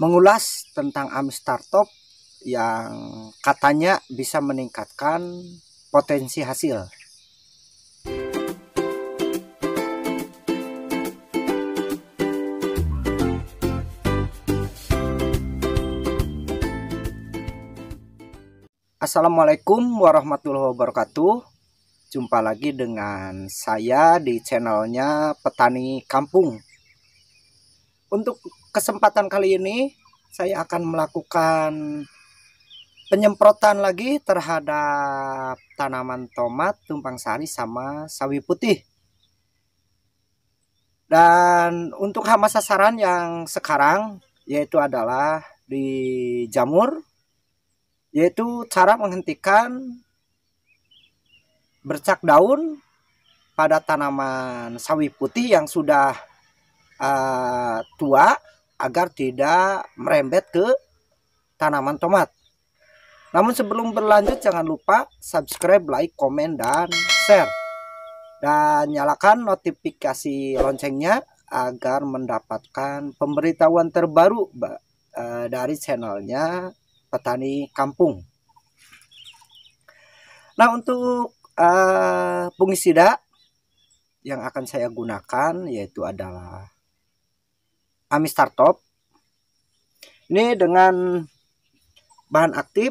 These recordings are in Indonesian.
mengulas tentang AM Startup yang katanya bisa meningkatkan potensi hasil. Assalamualaikum warahmatullahi wabarakatuh. Jumpa lagi dengan saya di channelnya Petani Kampung. Untuk kesempatan kali ini saya akan melakukan penyemprotan lagi terhadap tanaman tomat, tumpang sari sama sawi putih. Dan untuk hama sasaran yang sekarang yaitu adalah di jamur yaitu cara menghentikan bercak daun pada tanaman sawi putih yang sudah uh, tua agar tidak merembet ke tanaman tomat. Namun sebelum berlanjut jangan lupa subscribe, like, komen, dan share. Dan nyalakan notifikasi loncengnya agar mendapatkan pemberitahuan terbaru eh, dari channelnya Petani Kampung. Nah untuk uh, eh, fungisida yang akan saya gunakan yaitu adalah Ami Startup ini dengan bahan aktif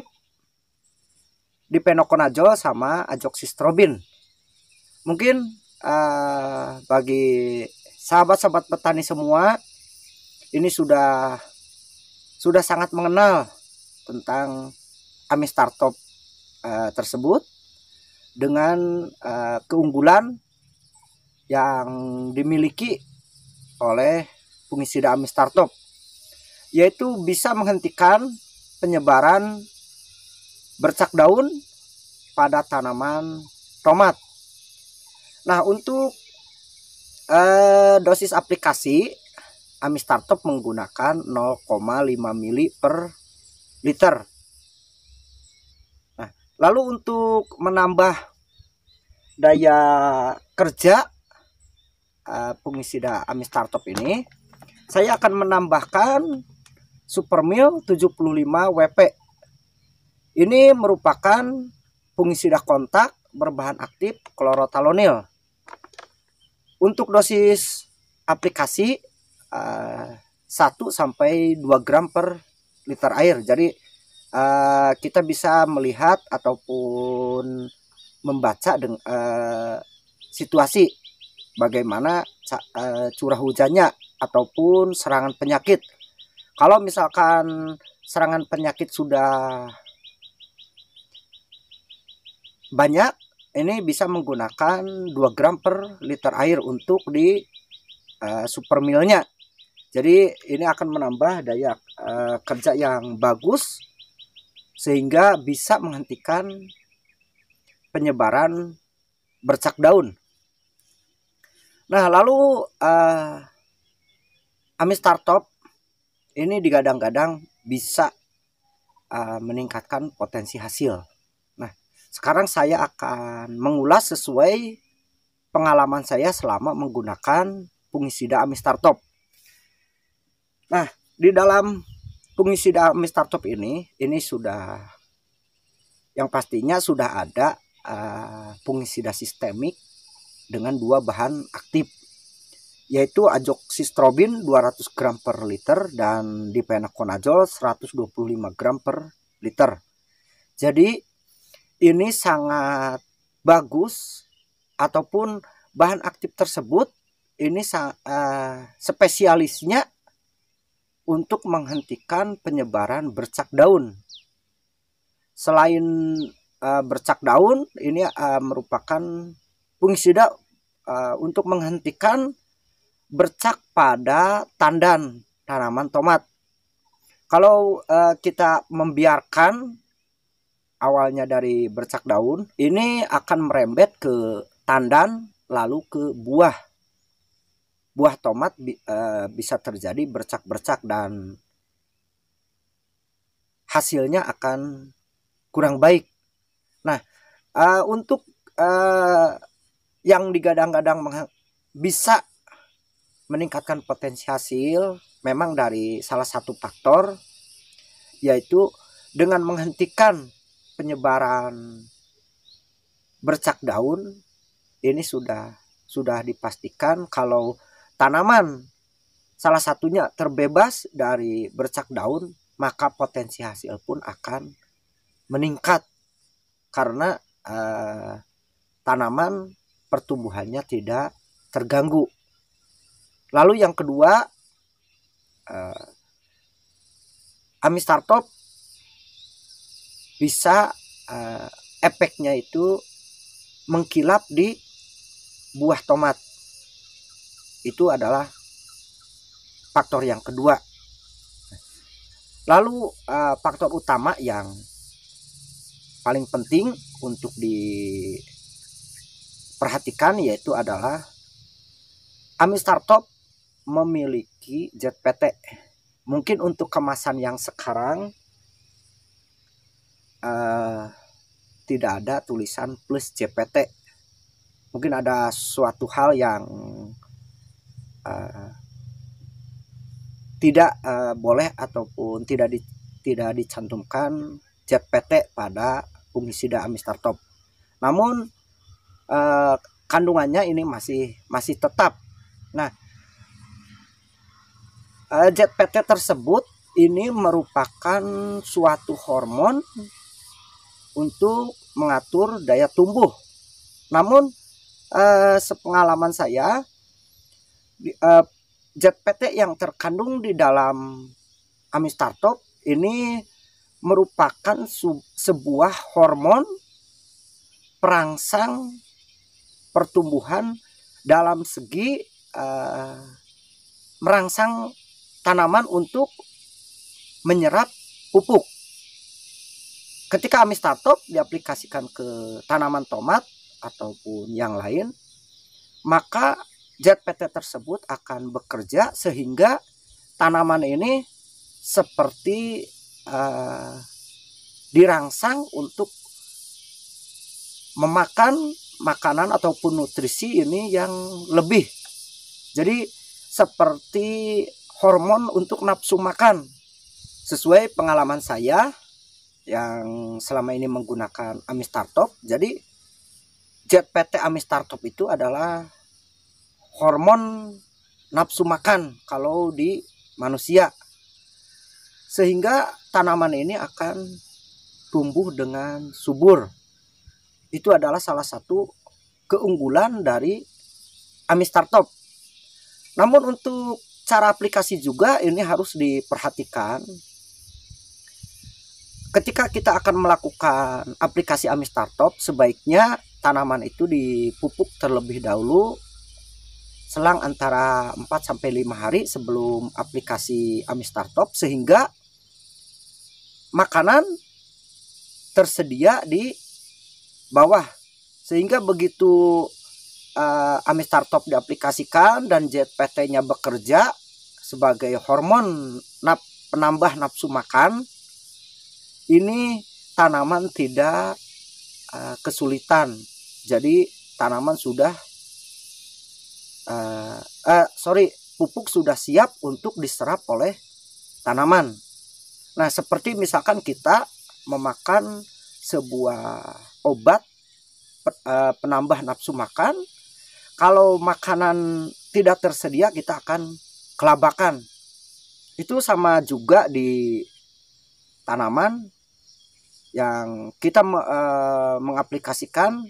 di Penokonajo sama Robin. mungkin uh, bagi sahabat-sahabat petani semua ini sudah sudah sangat mengenal tentang Ami Startup uh, tersebut dengan uh, keunggulan yang dimiliki oleh fungisida Amistartop yaitu bisa menghentikan penyebaran bercak daun pada tanaman tomat. Nah, untuk eh, dosis aplikasi amistartop menggunakan 0,5 mili per liter. Nah, lalu untuk menambah daya kerja eh, fungisida amistartop ini saya akan menambahkan Supermil 75 WP. Ini merupakan fungisida kontak berbahan aktif klorotalonil. Untuk dosis aplikasi 1 eh, sampai 2 gram per liter air. Jadi eh, kita bisa melihat ataupun membaca dengan eh, situasi bagaimana eh, curah hujannya ataupun serangan penyakit. Kalau misalkan serangan penyakit sudah banyak, ini bisa menggunakan 2 gram per liter air untuk di uh, super milnya. Jadi ini akan menambah daya uh, kerja yang bagus sehingga bisa menghentikan penyebaran bercak daun Nah, lalu uh, Ami Startup ini digadang-gadang bisa uh, meningkatkan potensi hasil. Nah, sekarang saya akan mengulas sesuai pengalaman saya selama menggunakan fungisida Ami Startup. Nah, di dalam fungisida Ami Startup ini, ini sudah yang pastinya sudah ada uh, eh, fungisida sistemik dengan dua bahan aktif yaitu azoxystrobin 200 gram per liter dan dipenakonazol 125 gram per liter. Jadi ini sangat bagus ataupun bahan aktif tersebut ini uh, spesialisnya untuk menghentikan penyebaran bercak daun. Selain uh, bercak daun, ini uh, merupakan fungisida Eh, untuk menghentikan bercak pada tandan tanaman tomat. Kalau uh, kita membiarkan awalnya dari bercak daun, ini akan merembet ke tandan lalu ke buah. Buah tomat bi uh, bisa terjadi bercak-bercak dan hasilnya akan kurang baik. Nah, uh, untuk uh, yang digadang-gadang bisa meningkatkan potensi hasil memang dari salah satu faktor yaitu dengan menghentikan penyebaran bercak daun ini sudah sudah dipastikan kalau tanaman salah satunya terbebas dari bercak daun maka potensi hasil pun akan meningkat karena eh, tanaman pertumbuhannya tidak terganggu. Lalu yang kedua, eh, Ami Startup bisa eh, efeknya itu mengkilap di buah tomat. Itu adalah faktor yang kedua. Lalu eh, faktor utama yang paling penting untuk di perhatikan yaitu adalah Ami Startup memiliki JPT. Mungkin untuk kemasan yang sekarang uh, tidak ada tulisan plus JPT. Mungkin ada suatu hal yang uh, tidak uh, boleh ataupun tidak di, tidak dicantumkan JPT pada fungisida Amistar Top. Namun Eh, kandungannya ini masih masih tetap. Nah, eh, jet PT tersebut ini merupakan suatu hormon untuk mengatur daya tumbuh. Namun eh, sepengalaman saya eh, PT yang terkandung di dalam Amistartop ini merupakan sebuah hormon perangsang pertumbuhan dalam segi uh, merangsang tanaman untuk menyerap pupuk. Ketika amistatop diaplikasikan ke tanaman tomat ataupun yang lain, maka pt tersebut akan bekerja sehingga tanaman ini seperti uh, dirangsang untuk memakan makanan ataupun nutrisi ini yang lebih. Jadi seperti hormon untuk nafsu makan. Sesuai pengalaman saya yang selama ini menggunakan Amistartop, jadi JPT Amistartop itu adalah hormon nafsu makan kalau di manusia. Sehingga tanaman ini akan tumbuh dengan subur itu adalah salah satu keunggulan dari Ami Startup. Namun untuk cara aplikasi juga ini harus diperhatikan. Ketika kita akan melakukan aplikasi Ami Startup, sebaiknya tanaman itu dipupuk terlebih dahulu selang antara 4 sampai 5 hari sebelum aplikasi Ami Startup sehingga makanan tersedia di bawah sehingga begitu uh, eh, Amistar Top diaplikasikan dan JPT-nya bekerja sebagai hormon nap penambah nafsu makan ini tanaman tidak uh, kesulitan jadi tanaman sudah uh, uh, sorry pupuk sudah siap untuk diserap oleh tanaman nah seperti misalkan kita memakan sebuah obat eh, penambah nafsu makan. Kalau makanan tidak tersedia kita akan kelabakan. Itu sama juga di tanaman yang kita eh, mengaplikasikan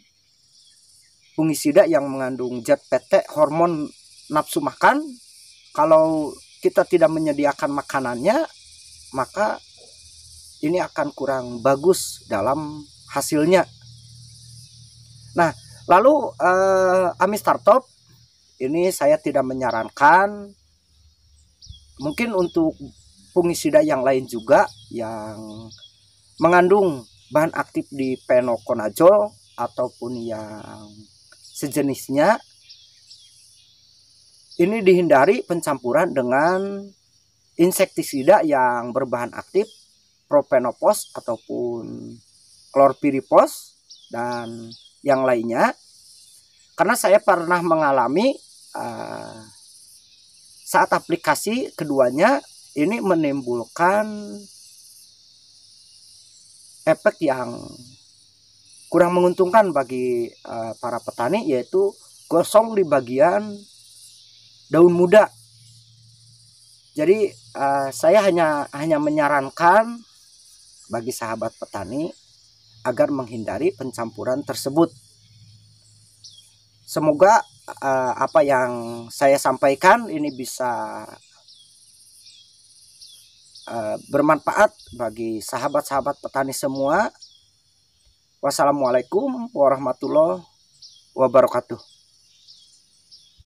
fungisida yang mengandung zat PT hormon nafsu makan kalau kita tidak menyediakan makanannya maka ini akan kurang bagus dalam hasilnya. Nah, lalu eh, Ami Startup ini saya tidak menyarankan mungkin untuk fungisida yang lain juga yang mengandung bahan aktif di penokonajol ataupun yang sejenisnya ini dihindari pencampuran dengan insektisida yang berbahan aktif propenopos ataupun klorpiripos dan yang lainnya karena saya pernah mengalami uh, saat aplikasi keduanya ini menimbulkan efek yang kurang menguntungkan bagi uh, para petani yaitu gosong di bagian daun muda. Jadi uh, saya hanya hanya menyarankan bagi sahabat petani agar menghindari pencampuran tersebut. Semoga uh, apa yang saya sampaikan ini bisa uh, bermanfaat bagi sahabat-sahabat petani semua. Wassalamualaikum warahmatullahi wabarakatuh.